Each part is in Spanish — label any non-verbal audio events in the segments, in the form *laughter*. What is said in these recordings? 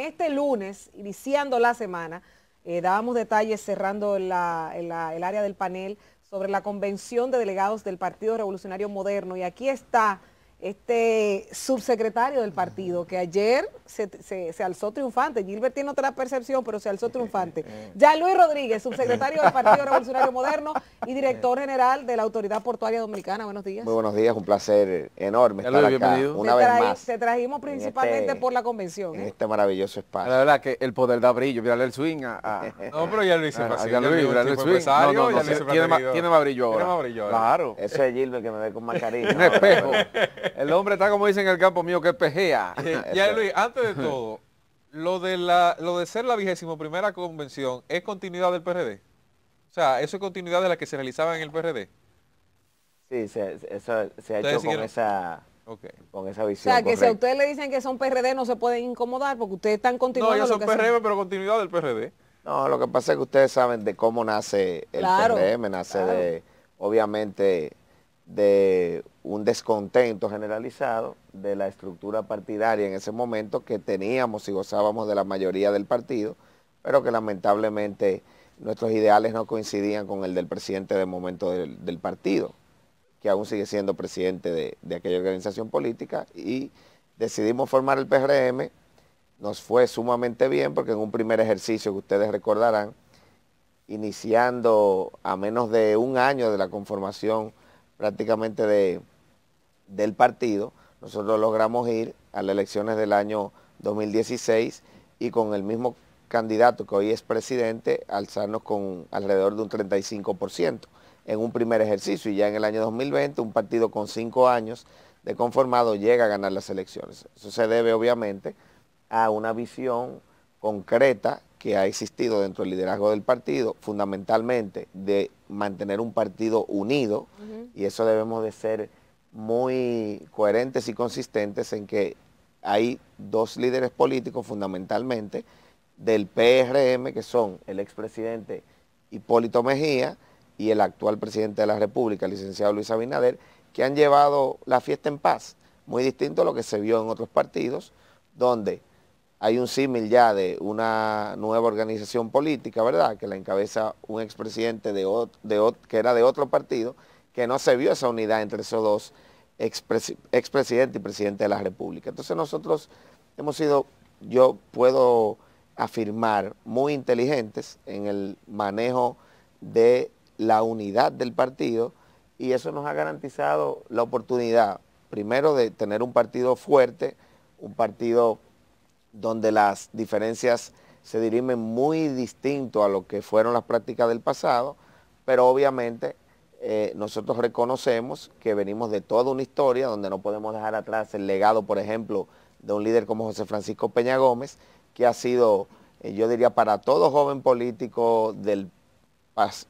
este lunes, iniciando la semana, eh, dábamos detalles cerrando el área del panel sobre la convención de delegados del Partido Revolucionario Moderno y aquí está este subsecretario del partido, que ayer se, alzó triunfante. Gilbert tiene otra percepción, pero se alzó triunfante. Ya Luis Rodríguez, subsecretario del Partido Revolucionario Moderno y director general de la Autoridad Portuaria Dominicana. Buenos días. Muy buenos días, un placer enorme estar una vez más. Te trajimos principalmente este por la convención. ¿eh? este maravilloso espacio. La verdad que el poder da brillo, mírale el swing a, *laughs* No, pero ya lo hice Ya tiene más brillo Claro. Ese es Gilbert que me ve con más cariño el hombre está como dicen en el campo mío, que pejea. *laughs* Eh, ya Luis, antes de *laughs* todo, lo de, la, lo de ser la vigésimo primera convención es continuidad del PRD. O sea, eso es continuidad de la que se realizaba en el PRD. Sí, se, eso se ha hecho con esa, okay. con esa visión. O sea, que si a ustedes le dicen que son PRD no se pueden incomodar porque ustedes están continuando. No, ellos son PRM, pero continuidad del PRD. No, lo que pasa es que ustedes saben de cómo nace el PRM, nace de, obviamente, de un descontento generalizado de la estructura partidaria en ese momento que teníamos y gozábamos de la mayoría del partido, pero que lamentablemente nuestros ideales no coincidían con el del presidente de momento del, partido, que aún sigue siendo presidente de, de aquella organización política, y decidimos formar el PRM, nos fue sumamente bien porque en un primer ejercicio que ustedes recordarán, iniciando a menos de un año de la conformación prácticamente de, del partido, nosotros logramos ir a las elecciones del año 2016 y con el mismo candidato que hoy es presidente, alzarnos con alrededor de un 35% en un primer ejercicio y ya en el año 2020 un partido con cinco años de conformado llega a ganar las elecciones. Eso se debe obviamente a una visión concreta que ha existido dentro del liderazgo del partido, fundamentalmente de mantener un partido unido, y eso debemos de ser muy coherentes y consistentes en que hay dos líderes políticos fundamentalmente del PRM, que son el expresidente Hipólito Mejía y el actual presidente de la República, el licenciado Luis Abinader, que han llevado la fiesta en paz, muy distinto a lo que se vio en otros partidos, donde hay un símil ya de una nueva organización política, ¿verdad? Que la encabeza un expresidente de, de, que era de otro partido, que no se vio esa unidad entre esos dos expresidente y presidente de la República. Entonces nosotros hemos sido, yo puedo afirmar, muy inteligentes en el manejo de la unidad del partido y eso nos ha garantizado la oportunidad, primero, de tener un partido fuerte, un partido donde las diferencias se dirimen muy distinto a lo que fueron las prácticas del pasado, pero obviamente eh, nosotros reconocemos que venimos de toda una historia donde no podemos dejar atrás el legado, por ejemplo, de un líder como José Francisco Peña Gómez, que ha sido, eh, yo diría, para todo joven político del,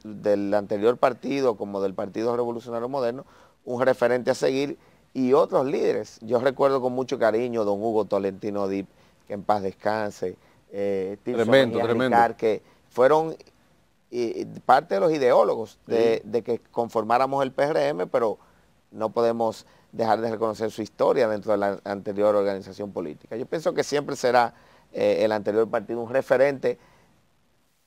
del anterior partido como del Partido Revolucionario Moderno, un referente a seguir y otros líderes. Yo recuerdo con mucho cariño don Hugo Tolentino di que en paz descanse, eh, tremendo, tremendo. que fueron parte de los ideólogos de, que conformáramos el PRM, pero no podemos dejar de reconocer su historia dentro de la anterior organización política. Yo pienso que siempre será eh, el anterior partido un referente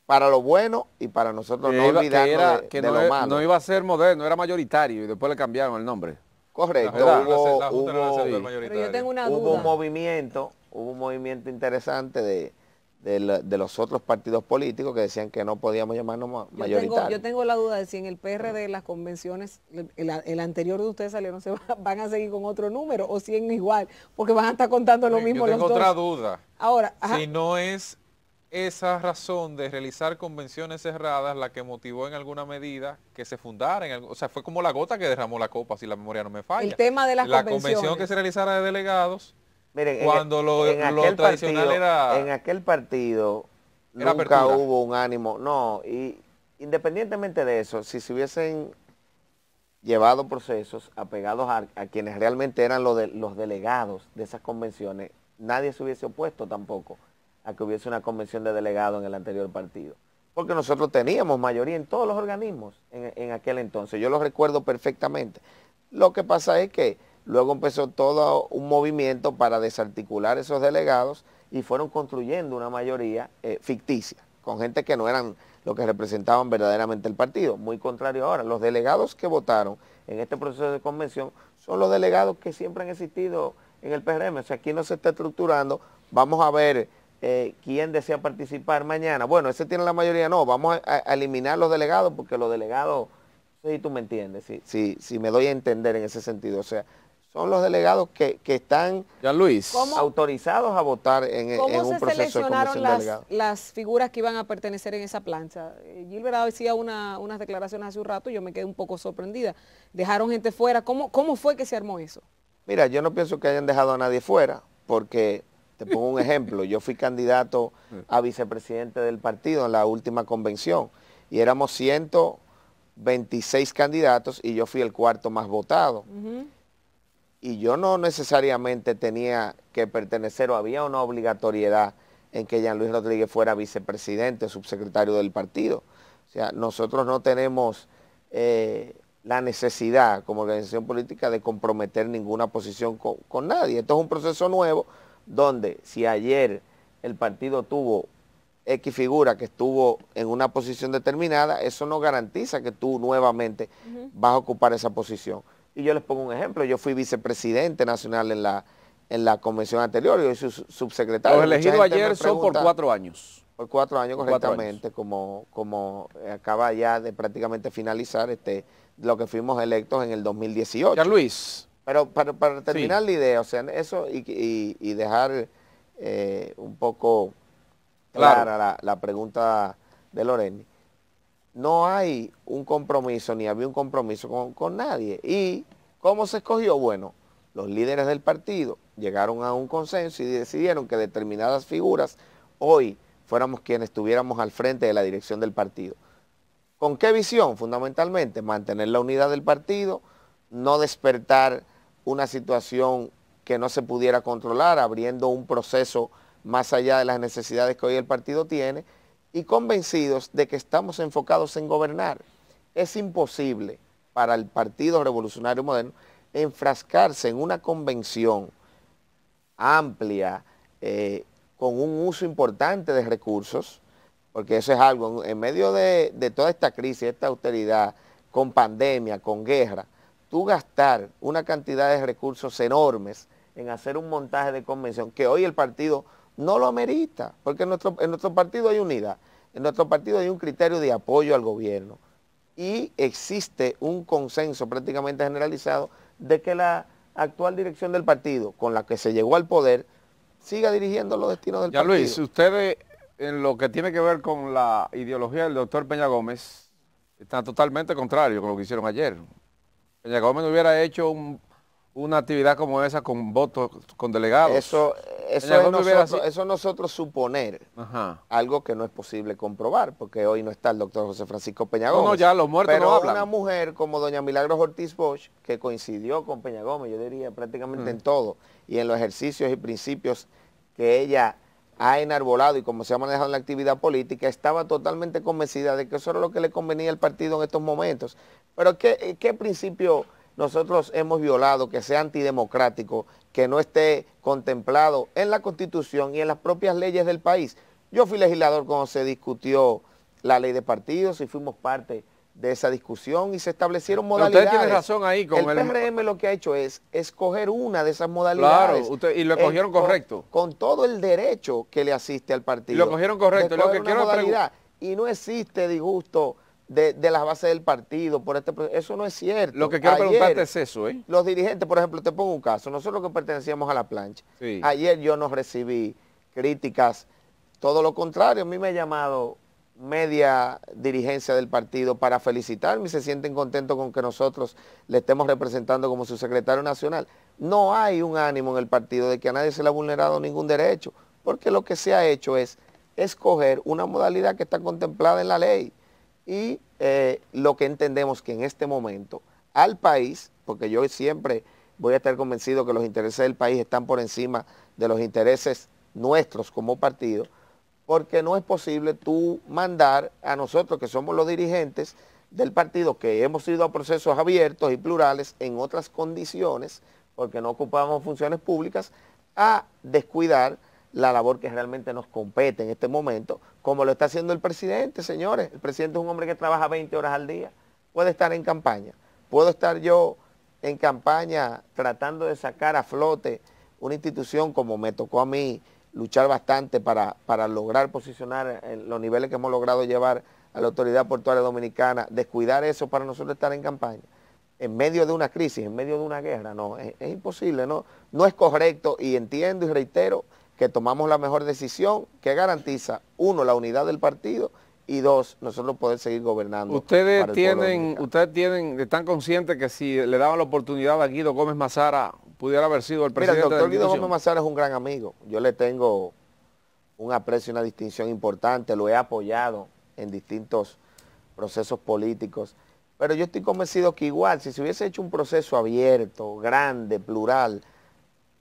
para lo bueno y para nosotros no iba, de, e, no iba a ser moderno, era mayoritario y después le cambiaron el nombre. Correcto, yo tengo una duda. hubo un movimiento hubo un movimiento interesante de, los otros partidos políticos que decían que no podíamos llamarnos mayoritarios. yo tengo, la duda de si en el PRD las convenciones, el, anterior de ustedes salieron, se *laughs* van, a seguir con otro número o si en igual, porque van a estar contando lo mismo. Yo tengo otra duda. Ahora, si no es esa razón de realizar convenciones cerradas la que motivó en alguna medida que se fundara, o sea, fue como la gota que derramó la copa, si la memoria no me falla. El tema de las la convención que se realizara de delegados Miren, e- en, aquel partido nunca hubo un ánimo. No, y independientemente de eso, si se hubiesen llevado procesos apegados a, quienes realmente eran los, delegados de esas convenciones, nadie se hubiese opuesto tampoco a que hubiese una convención de delegados en el anterior partido. Porque nosotros teníamos mayoría en todos los organismos en, aquel entonces. Yo lo recuerdo perfectamente. Lo que pasa es que Luego empezó todo un movimiento para desarticular esos delegados y fueron construyendo una mayoría eh, ficticia, con gente que no eran lo que representaban verdaderamente el partido. Muy contrario ahora, los delegados que votaron en este proceso de convención son los delegados que siempre han existido en el PRM. O sea, aquí no se está estructurando. Vamos a ver eh, quién desea participar mañana. Bueno, ese tiene la mayoría, no. Vamos a, eliminar los delegados porque los delegados, Sí, si tú me entiendes, si, sí, si me doy a entender en ese sentido. O sea, son los delegados que, que están Luis. autorizados a votar en, un se proceso seleccionaron las, las, figuras que iban a pertenecer en esa plancha? Eh, Gilberto decía unas declaraciones hace un rato y yo me quedé un poco sorprendida. Dejaron gente fuera. ¿Cómo, ¿Cómo fue que se armó eso? Mira, yo no pienso que hayan dejado a nadie fuera, porque te pongo un ejemplo. Yo fui candidato a vicepresidente del partido en la última convención y éramos 126 candidatos y yo fui el cuarto más votado y yo no necesariamente tenía que pertenecer o había una obligatoriedad en que Jean Luis Rodríguez fuera vicepresidente, subsecretario del partido. O sea, nosotros no tenemos eh, la necesidad como organización política de comprometer ninguna posición con, nadie. Esto es un proceso nuevo donde si ayer el partido tuvo X figura que estuvo en una posición determinada, eso no garantiza que tú nuevamente vas a ocupar esa posición. Y yo les pongo un ejemplo, yo fui vicepresidente nacional en la, en la convención anterior, yo soy subsecretario. Los elegidos ayer son por cuatro años. Por cuatro años, correctamente, Como, como eh, acaba ya de prácticamente finalizar este lo que fuimos electos en el 2018. Ya Luis. Pero para, terminar la idea, o sea, eso y, dejar eh, un poco clara la, la pregunta de Loreni no hay un compromiso, ni había un compromiso con, nadie. ¿Y cómo se escogió? Bueno, los líderes del partido llegaron a un consenso y decidieron que determinadas figuras hoy fuéramos quienes estuviéramos al frente de la dirección del partido. ¿Con qué visión? Fundamentalmente, mantener la unidad del partido, no despertar una situación que no se pudiera controlar, abriendo un proceso más allá de las necesidades que hoy el partido tiene y convencidos de que estamos enfocados en gobernar. Es imposible para el Partido Revolucionario Moderno enfrascarse en una convención amplia, eh, con un uso importante de recursos, porque eso es algo, en medio de, de toda esta crisis, esta austeridad, con pandemia, con guerra, tú gastar una cantidad de recursos enormes en hacer un montaje de convención, que hoy el Partido no lo amerita, porque en nuestro, partido hay unidad, en nuestro partido hay un criterio de apoyo al gobierno y existe un consenso prácticamente generalizado de que la actual dirección del partido, con la que se llegó al poder, siga dirigiendo los destinos del partido. Ya Luis, ustedes en lo que tiene que ver con la ideología del doctor Peña Gómez, está totalmente contrario con lo que hicieron ayer. Peña Gómez no hubiera hecho un una actividad como esa con votos, con delegados. Eso, eso, es nosotros, suponer algo que no es posible comprobar, porque hoy no está el doctor José Francisco Peña Gómez. No, ya lo muertos pero no una mujer como doña Milagros Ortiz Bosch, que coincidió con Peña Gómez, yo diría prácticamente mm. en todo, y en los ejercicios y principios que ella ha enarbolado y como se ha manejado en la actividad política, estaba totalmente convencida de que eso era lo que le convenía al partido en estos momentos. Pero qué eh, principio nosotros hemos violado, que sea antidemocrático, que no esté contemplado en la Constitución y en las propias leyes del país. Yo fui legislador cuando se discutió la ley de partidos y fuimos parte de esa discusión y se establecieron modalidades. Usted tiene razón ahí. Con el, el, lo que ha hecho es escoger una de esas modalidades. Claro, y lo cogieron correcto. Con, todo el derecho que le asiste al partido. Y lo cogieron correcto. Lo que quiero Y no existe disgusto de, las bases del partido, por este eso no es cierto. Lo que quiero preguntarte es eso, ¿eh? Los dirigentes, por ejemplo, te pongo un caso, nosotros que pertenecíamos a la plancha, ayer yo no recibí críticas, todo lo contrario, a mí me ha llamado media dirigencia del partido para felicitarme y se sienten contentos con que nosotros le estemos representando como su secretario nacional. No hay un ánimo en el partido de que a nadie se le ha vulnerado ningún derecho, porque lo que se ha hecho es escoger una modalidad que está contemplada en la ley y eh, lo que entendemos que en este momento al país, porque yo siempre voy a estar convencido que los intereses del país están por encima de los intereses nuestros como partido, porque no es posible tú mandar a nosotros que somos los dirigentes del partido, que hemos ido a procesos abiertos y plurales en otras condiciones, porque no ocupamos funciones públicas, a descuidar la labor que realmente nos compete en este momento, como lo está haciendo el presidente, señores. El presidente es un hombre que trabaja 20 horas al día, puede estar en campaña, puedo estar yo en campaña tratando de sacar a flote una institución como me tocó a mí luchar bastante para, para lograr posicionar en los niveles que hemos logrado llevar a la autoridad portuaria dominicana, descuidar eso para nosotros estar en campaña en medio de una crisis, en medio de una guerra, no, es, es, imposible, no, no es correcto y entiendo y reitero que tomamos la mejor decisión que garantiza, uno, la unidad del partido y dos, nosotros poder seguir gobernando. Ustedes tienen, ustedes tienen, están conscientes que si le daban la oportunidad a Guido Gómez Mazara, pudiera haber sido el presidente. el doctor Guido Gómez Mazara es un gran amigo. Yo le tengo un aprecio y una distinción importante, lo he apoyado en distintos procesos políticos. Pero yo estoy convencido que igual, si se hubiese hecho un proceso abierto, grande, plural,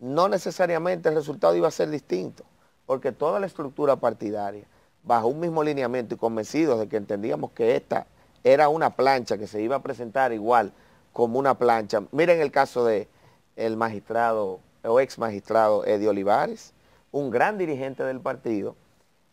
no necesariamente el resultado iba a ser distinto, porque toda la estructura partidaria, bajo un mismo lineamiento y convencidos de que entendíamos que esta era una plancha que se iba a presentar igual como una plancha. Miren el caso de el magistrado o ex magistrado Eddie Olivares, un gran dirigente del partido,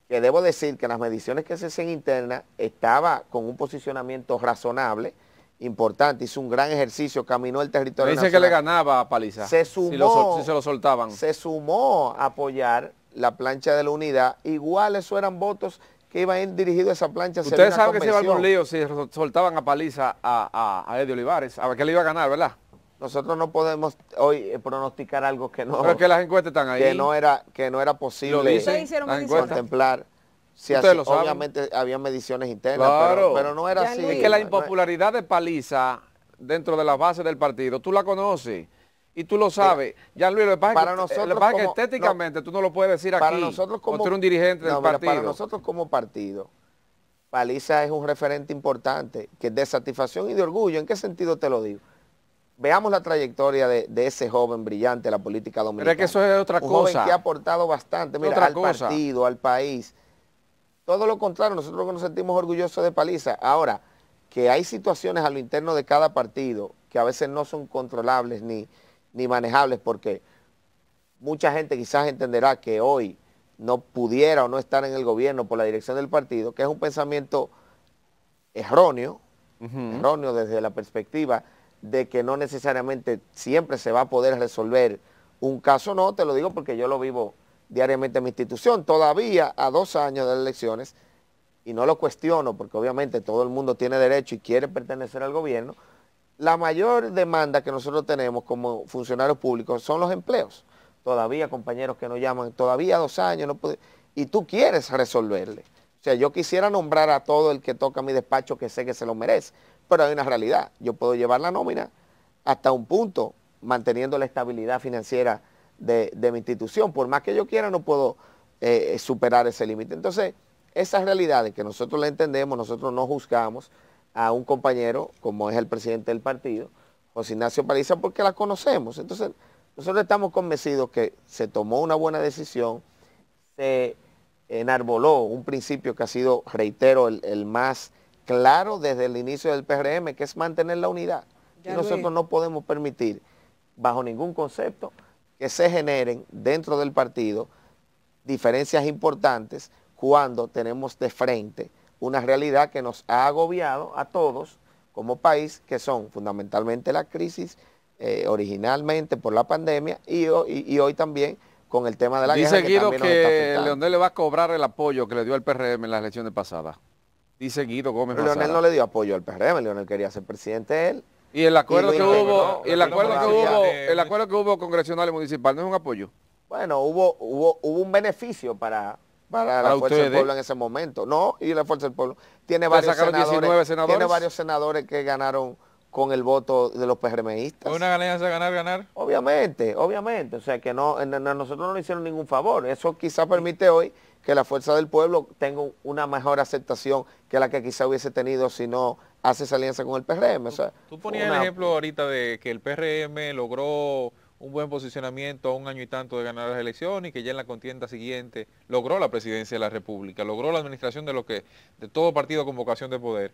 que debo decir que las mediciones que se hacen internas estaba con un posicionamiento razonable, importante, hizo un gran ejercicio, caminó el territorio. dice que le ganaba a Paliza. Se sumó. Si, se lo soltaban. Se sumó a apoyar la plancha de la unidad. Igual eso eran votos que iban a ir dirigidos a esa plancha. Ustedes saben que se iba a un lío si soltaban a Paliza a, Eddie Olivares. A ver qué le iba a ganar, ¿verdad? Nosotros no podemos hoy eh, pronosticar algo que no. que las encuestas están ahí. Que no era, que no era posible lo contemplar. Sí, obviamente había mediciones internas, pero, no era así. Es que la impopularidad de Paliza dentro de las bases del partido, tú la conoces y tú lo sabes. Ya Luis, lo para nosotros estéticamente tú no lo puedes decir para aquí. Nosotros Para nosotros como partido, Paliza es un referente importante, que es de satisfacción y de orgullo. ¿En qué sentido te lo digo? Veamos la trayectoria de, ese joven brillante de la política dominicana. Pero que eso es otra un cosa. Joven que ha aportado bastante, mira, al partido, al país. Todo lo contrario, nosotros nos sentimos orgullosos de Paliza. Ahora, que hay situaciones a lo interno de cada partido que a veces no son controlables ni, ni manejables porque mucha gente quizás entenderá que hoy no pudiera o no estar en el gobierno por la dirección del partido, que es un pensamiento erróneo, erróneo desde la perspectiva de que no necesariamente siempre se va a poder resolver un caso, no, te lo digo porque yo lo vivo diariamente a mi institución, todavía a dos años de las elecciones, y no lo cuestiono porque obviamente todo el mundo tiene derecho y quiere pertenecer al gobierno, la mayor demanda que nosotros tenemos como funcionarios públicos son los empleos. Todavía compañeros que nos llaman, todavía dos años, no puede, y tú quieres resolverle. O sea, yo quisiera nombrar a todo el que toca mi despacho que sé que se lo merece, pero hay una realidad. Yo puedo llevar la nómina hasta un punto, manteniendo la estabilidad financiera de, mi institución. Por más que yo quiera, no puedo eh, eh, superar ese límite. Entonces, esas realidades que nosotros la entendemos, nosotros no juzgamos a un compañero como es el presidente del partido, José Ignacio Paliza, porque la conocemos. Entonces, nosotros estamos convencidos que se tomó una buena decisión, se enarboló un principio que ha sido, reitero, el, más claro desde el inicio del PRM, que es mantener la unidad. y nosotros no podemos permitir, bajo ningún concepto, que se generen dentro del partido diferencias importantes cuando tenemos de frente una realidad que nos ha agobiado a todos como país, que son fundamentalmente la crisis eh, originalmente por la pandemia y, hoy también con el tema de la guerra. Dice que, Leonel le va a cobrar el apoyo que le dio al PRM en las elecciones pasadas. Dice Guido Leonel no le dio apoyo al PRM, Leonel quería ser presidente él y el acuerdo que hubo, el acuerdo que hubo, el congresional y municipal no es un apoyo. Bueno, hubo, hubo, un beneficio para, la Fuerza del Pueblo en ese momento. No, y la Fuerza del Pueblo. Tiene varios senadores, varios senadores que ganaron con el voto de los PRMistas. ¿Una ganancia ganar, ganar? Obviamente, obviamente. O sea que no, nosotros no le hicieron ningún favor. Eso quizá permite hoy que la Fuerza del Pueblo tenga una mejor aceptación que la que quizá hubiese tenido si no hace alianza con el PRM. tú, ponías el ejemplo ahorita de que el PRM logró un buen posicionamiento a un año y tanto de ganar las elecciones y que ya en la contienda siguiente logró la presidencia de la República, logró la administración de lo que de todo partido con vocación de poder.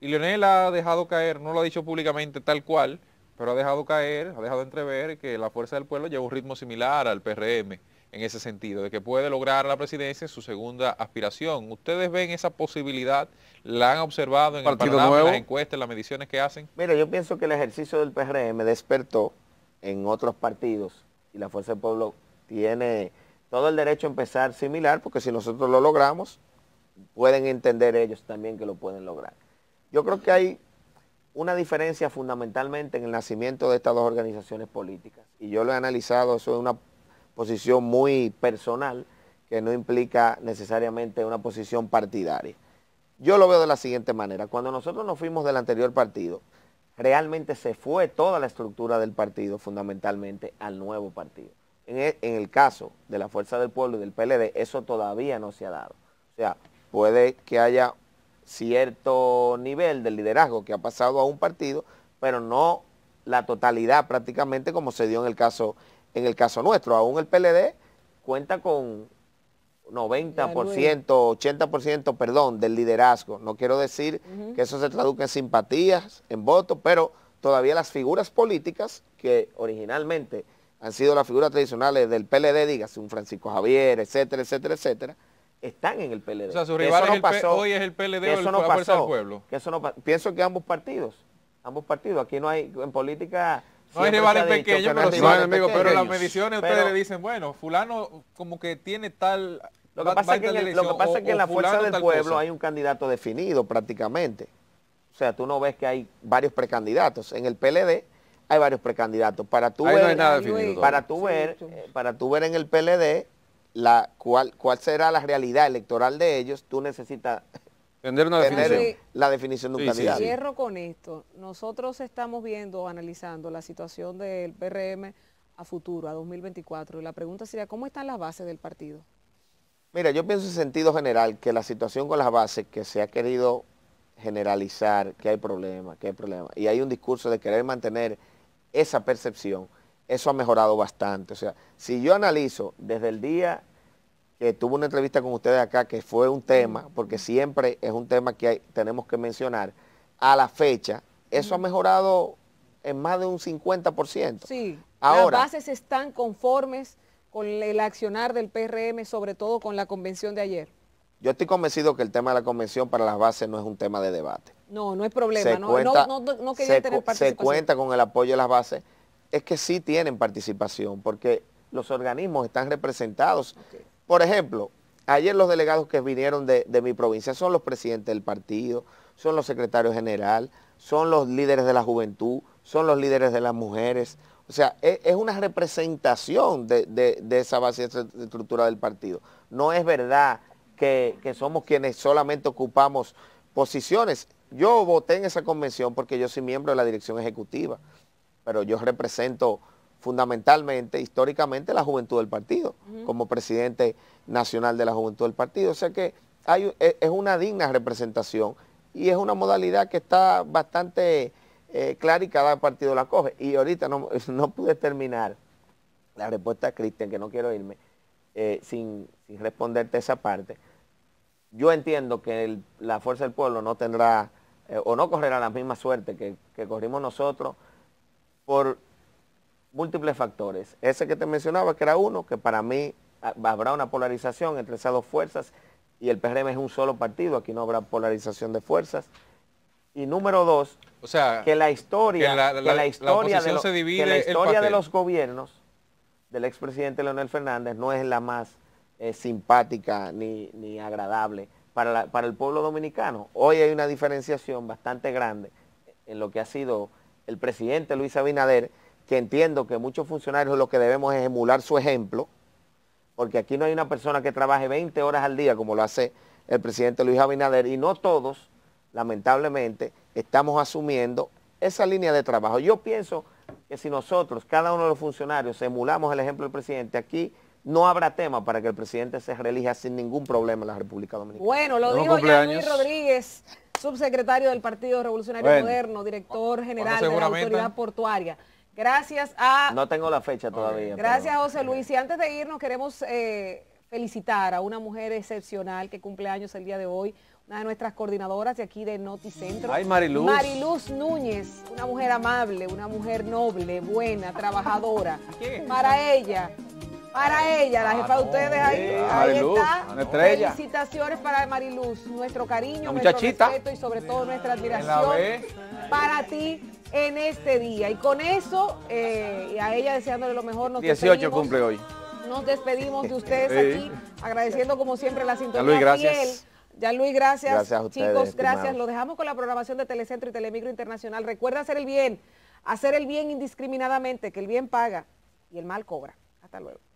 Y Leonel ha dejado caer, no lo ha dicho públicamente tal cual, pero ha dejado caer, ha dejado entrever que la fuerza del pueblo lleva un ritmo similar al PRM en ese sentido, de que puede lograr la presidencia en su segunda aspiración. ¿Ustedes ven esa posibilidad? ¿La han observado en el Parlamento, en las encuestas, las mediciones que hacen? Mira, yo pienso que el ejercicio del PRM despertó en otros partidos y la Fuerza del Pueblo tiene todo el derecho a empezar similar, porque si nosotros lo logramos, pueden entender ellos también que lo pueden lograr. Yo creo que hay una diferencia fundamentalmente en el nacimiento de estas dos organizaciones políticas. Y yo lo he analizado, eso es una posición muy personal que no implica necesariamente una posición partidaria. Yo lo veo de la siguiente manera. Cuando nosotros nos fuimos del anterior partido, realmente se fue toda la estructura del partido, fundamentalmente al nuevo partido. En e, el, caso de la Fuerza del Pueblo y del PLD, eso todavía no se ha dado. O sea, puede que haya cierto nivel de liderazgo que ha pasado a un partido, pero no la totalidad prácticamente como se dio en el caso en el caso nuestro, aún el PLD cuenta con 90%, 80%, perdón, del liderazgo. No quiero decir que eso se traduzca en simpatías, en votos, pero todavía las figuras políticas que originalmente han sido las figuras tradicionales del PLD, dígase un Francisco Javier, etcétera, etcétera, etcétera, están en el PLD. O sea, su rival no pasó, hoy es el PLD o no pasó, del Pueblo. eso no, pienso que ambos partidos, ambos partidos, aquí no hay, en política no hay rivales pequeños, pero, pero las mediciones ustedes le dicen, bueno, fulano como que tiene tal... Lo que pasa es que, en, la fuerza del pueblo hay un candidato definido prácticamente. O sea, tú no ves que hay varios precandidatos. En el PLD hay varios precandidatos. Para tú ver, eh, para tú ver en el PLD la cuál cuál será la realidad electoral de ellos, tú necesitas Tener una La definición de un candidato. Cierro con esto. Nosotros estamos viendo, analizando la situación del PRM a futuro, a 2024. Y la pregunta sería, ¿cómo están las bases del partido? Mira, yo pienso en sentido general que la situación con las bases que se ha querido generalizar, que hay problemas, que hay problemas, y hay un discurso de querer mantener esa percepción, eso ha mejorado bastante. O sea, si yo analizo desde el día Tuve tuvo una entrevista con ustedes acá, que fue un tema, porque siempre es un tema que tenemos que mencionar, a la fecha, eso ha mejorado en más de un 50%. Sí, Ahora, las bases están conformes con el accionar del PRM, sobre todo con la convención de ayer. Yo estoy convencido que el tema de la convención para las bases no es un tema de debate. No, no es problema. no, quería tener participación. Se cuenta con el apoyo de las bases. Es que sí tienen participación, porque los organismos están representados por ejemplo, ayer los delegados que vinieron de, mi provincia son los presidentes del partido, son los secretarios general, son los líderes de la juventud, son los líderes de las mujeres. O sea, e, es, una representación de, esa base de estructura del partido. No es verdad que somos quienes solamente ocupamos posiciones. Yo voté en esa convención porque yo soy miembro de la dirección ejecutiva, pero yo represento fundamentalmente, históricamente, la juventud del partido, como presidente nacional de la juventud del partido. O sea que hay, e, es una digna representación y es una modalidad que está bastante eh, clara y cada partido la coge. Y ahorita no, *laughs* pude terminar la respuesta a Cristian, que no quiero irme, eh, sin, sin, responderte esa parte. Yo entiendo que la Fuerza del Pueblo no tendrá eh, o no correrá la misma suerte que corrimos nosotros por múltiples factores. Ese que te mencionaba, que era uno, que para mí ah, habrá una polarización entre esas dos fuerzas y el PRM es un solo partido, aquí no habrá polarización de fuerzas. Y número dos, que la historia, que la, historia, de, la historia de los gobiernos del expresidente Leonel Fernández no es la más eh, simpática ni, agradable para, para el pueblo dominicano. Hoy hay una diferenciación bastante grande en lo que ha sido el presidente Luis Abinader que entiendo que muchos funcionarios lo que debemos es emular su ejemplo, porque aquí no hay una persona que trabaje 20 horas al día como lo hace el presidente Luis Abinader y no todos, lamentablemente, estamos asumiendo esa línea de trabajo. Yo pienso que si nosotros, cada uno de los funcionarios, emulamos el ejemplo del presidente, aquí no habrá tema para que el presidente se reelija sin ningún problema en la República Dominicana. Bueno, lo dijo ya Luis Rodríguez, subsecretario del Partido Revolucionario Moderno, director general de la Autoridad Portuaria. Gracias a... No tengo la fecha todavía. Gracias José Luis. Y antes de irnos queremos eh, felicitar a una mujer excepcional que cumple años el día de hoy, una de nuestras coordinadoras de aquí de Noticentro. Ay, Mariluz. Mariluz Núñez, una mujer amable, una mujer noble, buena, trabajadora. Para ella, para ella, la jefa de ah, ustedes ahí, Mariluz, está. Felicitaciones para Mariluz, nuestro cariño, nuestro respeto y sobre todo nuestra admiración para ti en este día. Y con eso, eh, y a ella deseándole lo mejor. Nos 18 cumple hoy. Nos despedimos de ustedes aquí, agradeciendo como siempre la sintonía. Luis, gracias. Ya Luis, gracias. Chicos, gracias. Lo dejamos con la programación de Telecentro y Telemicro Internacional. Recuerda hacer el bien, hacer el bien indiscriminadamente, que el bien paga y el mal cobra. Hasta luego.